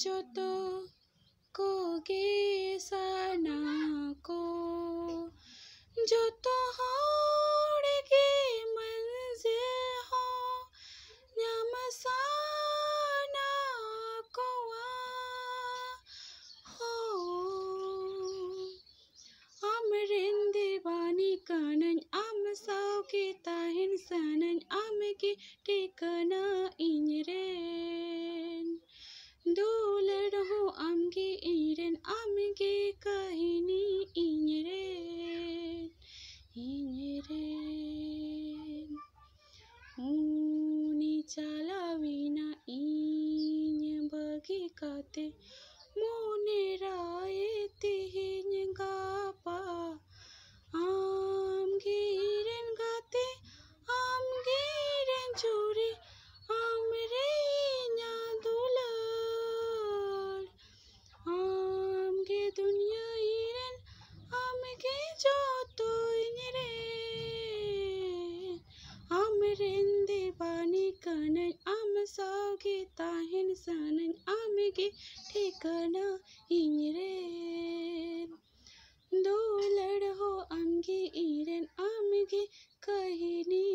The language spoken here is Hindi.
जो तो को गे सना को जो तो हड़ गे मंजे हो नम सना को हो अमरिन दीवानी कन अम सौ की तहिन सनन अम की टिकना इंजरे মেরে উনি চালাবি না ইন বগিকাতে মনে রায়েতে হিন গাপা আম গিরেন গাতে আম গিরেন চুরি ಜ್ಞಾನ ಆಮೆಗೆ ठिकाण इंग्रेन दोलड हो आमगे इरेन आमगे कहनी